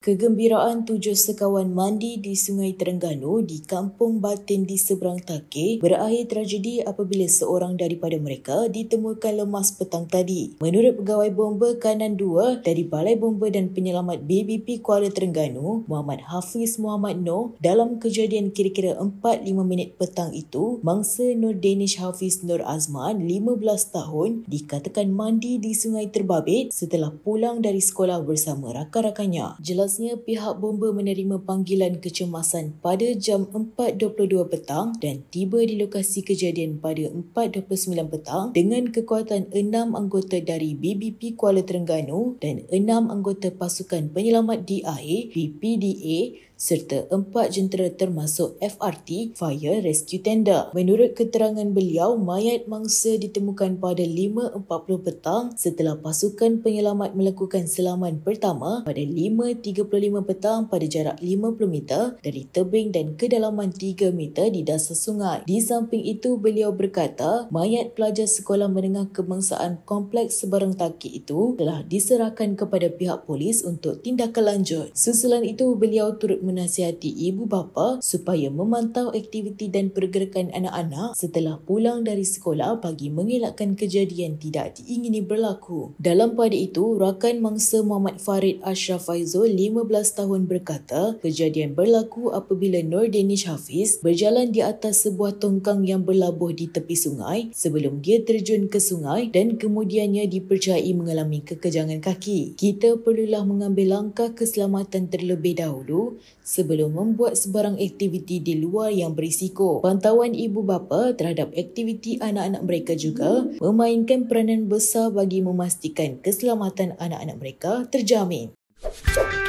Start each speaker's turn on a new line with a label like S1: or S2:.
S1: Kegembiraan tujuh sekawan mandi di Sungai Terengganu di Kampung Batin di seberang Takir berakhir tragedi apabila seorang daripada mereka ditemukan lemas petang tadi. Menurut pegawai bomba kanan dua dari Balai Bomba dan Penyelamat BBP Kuala Terengganu, Muhammad Hafiz Muhammad Noh, dalam kejadian kira-kira 4-5 minit petang itu, mangsa Nur Danish Hafiz Nur Azman, 15 tahun, dikatakan mandi di Sungai Terbabit setelah pulang dari sekolah bersama rakan-rakannya. Jelas Imbasnya, pihak bomba menerima panggilan kecemasan pada jam 4.22 petang dan tiba di lokasi kejadian pada 4.29 petang dengan kekuatan 6 anggota dari BBP Kuala Terengganu dan 6 anggota pasukan penyelamat DIA, BPDA serta empat jentera termasuk FRT Fire Rescue Tenda. Menurut keterangan beliau, mayat mangsa ditemukan pada 5.40 petang setelah pasukan penyelamat melakukan selaman pertama pada 35 petang pada jarak 50 meter dari tebing dan kedalaman 3 meter di dasar sungai. Di samping itu, beliau berkata mayat pelajar sekolah menengah kebangsaan kompleks sebarang taki itu telah diserahkan kepada pihak polis untuk tindakan lanjut. Susulan itu, beliau turut menasihati ibu bapa supaya memantau aktiviti dan pergerakan anak-anak setelah pulang dari sekolah bagi mengelakkan kejadian tidak diingini berlaku. Dalam pada itu, rakan mangsa Muhammad Farid Ashraf Faizul 15 tahun berkata kejadian berlaku apabila Nur Danish Hafiz berjalan di atas sebuah tongkang yang berlabuh di tepi sungai sebelum dia terjun ke sungai dan kemudiannya dipercayai mengalami kekejangan kaki. Kita perlulah mengambil langkah keselamatan terlebih dahulu sebelum membuat sebarang aktiviti di luar yang berisiko. Pantauan ibu bapa terhadap aktiviti anak-anak mereka juga memainkan peranan besar bagi memastikan keselamatan anak-anak mereka terjamin. Thank